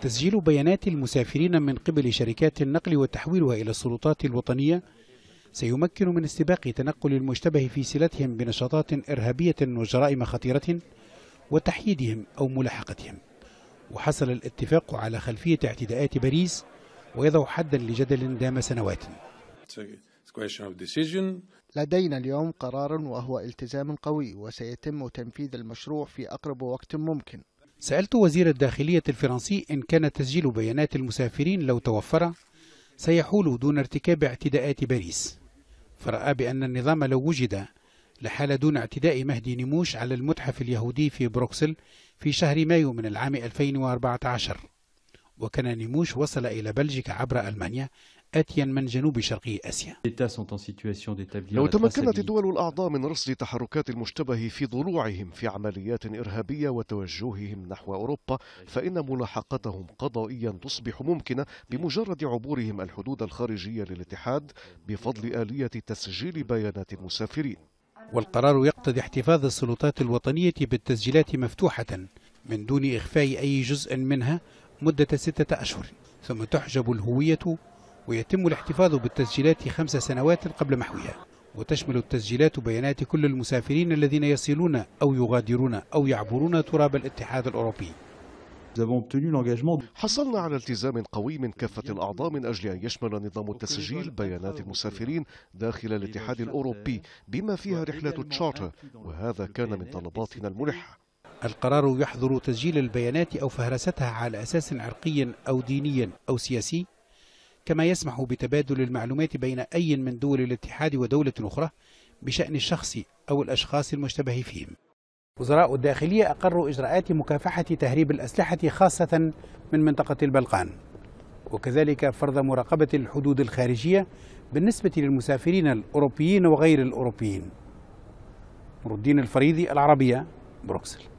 تسجيل بيانات المسافرين من قبل شركات النقل وتحويلها إلى السلطات الوطنية سيمكن من استباق تنقل المشتبه في سلتهم بنشاطات إرهابية وجرائم خطيرة وتحييدهم أو ملاحقتهم وحصل الاتفاق على خلفية اعتداءات باريس ويضع حدا لجدل دام سنوات لدينا اليوم قرار وهو التزام قوي وسيتم تنفيذ المشروع في أقرب وقت ممكن سألت وزير الداخلية الفرنسي إن كان تسجيل بيانات المسافرين لو توفر سيحول دون ارتكاب اعتداءات باريس فرأى بأن النظام لو وجد لحال دون اعتداء مهدي نموش على المتحف اليهودي في بروكسل في شهر مايو من العام 2014 وكان نموش وصل إلى بلجيكا عبر ألمانيا آتيا من جنوب شرق آسيا لو تمكنت الدول الأعضاء من رصد تحركات المشتبه في ضلوعهم في عمليات إرهابية وتوجههم نحو أوروبا فإن ملاحقتهم قضائيا تصبح ممكنة بمجرد عبورهم الحدود الخارجية للاتحاد بفضل آلية تسجيل بيانات المسافرين والقرار يقتضي احتفاظ السلطات الوطنية بالتسجيلات مفتوحة من دون إخفاء أي جزء منها مدة ستة أشهر ثم تحجب الهوية ويتم الاحتفاظ بالتسجيلات خمس سنوات قبل محوها وتشمل التسجيلات بيانات كل المسافرين الذين يصلون أو يغادرون أو يعبرون تراب الاتحاد الأوروبي حصلنا على التزام قوي من كافة الأعضاء من أجل أن يشمل نظام التسجيل بيانات المسافرين داخل الاتحاد الأوروبي بما فيها رحلة التشارتر وهذا كان من طلباتنا الملحة القرار يحظر تسجيل البيانات أو فهرستها على أساس عرقي أو ديني أو سياسي كما يسمح بتبادل المعلومات بين أي من دول الاتحاد ودولة أخرى بشأن الشخص أو الأشخاص المشتبه فيهم وزراء الداخلية أقروا إجراءات مكافحة تهريب الأسلحة خاصة من منطقة البلقان وكذلك فرض مراقبة الحدود الخارجية بالنسبة للمسافرين الأوروبيين وغير الأوروبيين نور الدين الفريدي العربية بروكسل